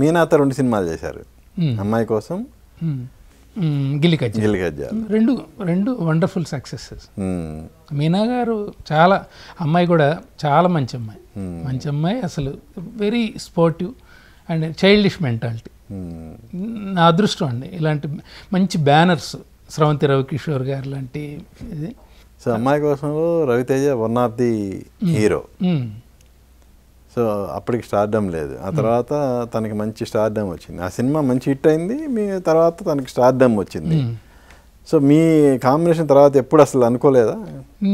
మీనాత రెండు సినిమాలు చేశారు అమ్మాయి కోసం రెండు రెండు వండర్ఫుల్ సక్సెసెస్ మీనా గారు చాలా అమ్మాయి కూడా చాలా మంచి అమ్మాయి మంచి అమ్మాయి అసలు very sportive and childish mentality నా అదృష్టం అండి ఇలాంటి మంచి బ్యానర్స్ స్రవంతి రవికిషోర్ గారు లాంటి ఇది సో అమ్మాయి కోసంలో Ravi Teja one of the hero so అప్పటికి స్టార్డమ్ లేదు ఆ తర్వాత తనకి మంచి స్టార్డమ్ వచ్చింది ఆ సినిమా మంచి హిట్ అయింది మీ తర్వాత తనకి స్టార్డమ్ వచ్చింది సో మీ కాంబినేషన్ తర్వాత ఎప్పుడు అసలు అనుకోలేదా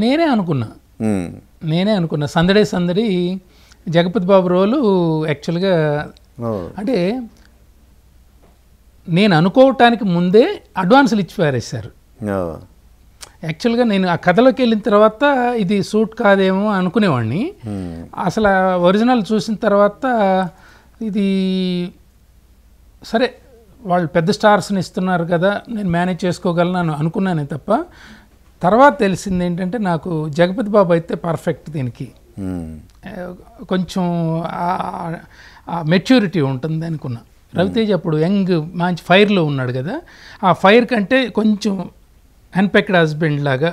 నేనే అనుకున్నా నేనే అనుకున్నా సందడే సందడి జగపతి బాబు రోలు యాక్చువల్గా అంటే నేను అనుకోవటానికి ముందే అడ్వాన్సులు ఇచ్చి పారేశారు యాక్చువల్గా నేను ఆ కథలోకి వెళ్ళిన తర్వాత ఇది సూట్ కాదేమో అనుకునేవాడిని hmm. అసలు ఒరిజినల్ చూసిన తర్వాత ఇది సరే వాళ్ళు పెద్ద స్టార్స్ని ఇస్తున్నారు కదా నేను మేనేజ్ చేసుకోగలను అనుకున్నానే తప్ప తర్వాత తెలిసింది ఏంటంటే నాకు జగపతి బాబు అయితే పర్ఫెక్ట్ దీనికి hmm. కొంచెం మెచ్యూరిటీ ఉంటుంది అనుకున్నా hmm. రవితేజ్ అప్పుడు యంగ్ మంచి ఫైర్లో ఉన్నాడు కదా ఆ ఫైర్ కంటే కొంచెం అన్పెక్డ్ హస్బెండ్ లాగా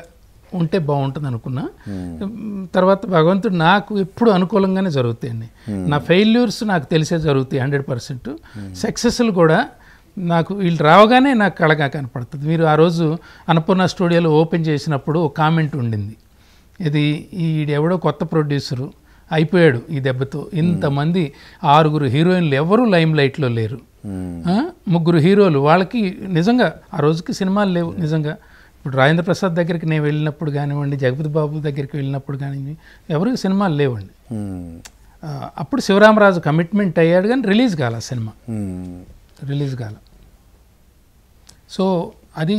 ఉంటే బాగుంటుంది అనుకున్నా hmm. తర్వాత భగవంతుడు నాకు ఎప్పుడు అనుకూలంగానే జరుగుతాయండి hmm. నా ఫెయిల్యూర్స్ నాకు తెలిసే జరుగుతాయి హండ్రెడ్ పర్సెంట్ hmm. సక్సెస్లు కూడా నాకు వీళ్ళు రావగానే నాకు కళగా కనపడుతుంది మీరు ఆ రోజు అన్నపూర్ణ స్టూడియోలో ఓపెన్ చేసినప్పుడు కామెంట్ ఉండింది ఇది ఈడెవడో కొత్త ప్రొడ్యూసరు అయిపోయాడు ఈ దెబ్బతో ఇంతమంది ఆరుగురు హీరోయిన్లు ఎవరు లైమ్ లైట్లో లేరు ముగ్గురు హీరోలు వాళ్ళకి నిజంగా ఆ రోజుకి సినిమాలు లేవు నిజంగా ఇప్పుడు రాజేంద్ర ప్రసాద్ దగ్గరికి నేను వెళ్ళినప్పుడు కానివ్వండి జగపతి బాబు దగ్గరికి వెళ్ళినప్పుడు కానివ్వండి ఎవరికి సినిమాలు లేవండి అప్పుడు శివరామరాజు కమిట్మెంట్ అయ్యాడు కానీ రిలీజ్ కాల సినిమా రిలీజ్ కాల సో అది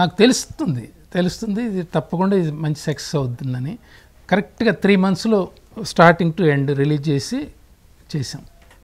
నాకు తెలుస్తుంది తెలుస్తుంది ఇది తప్పకుండా ఇది మంచి సక్సెస్ అవుతుందని కరెక్ట్గా త్రీ మంత్స్లో స్టార్టింగ్ టు ఎండ్ రిలీజ్ చేసి చేసాం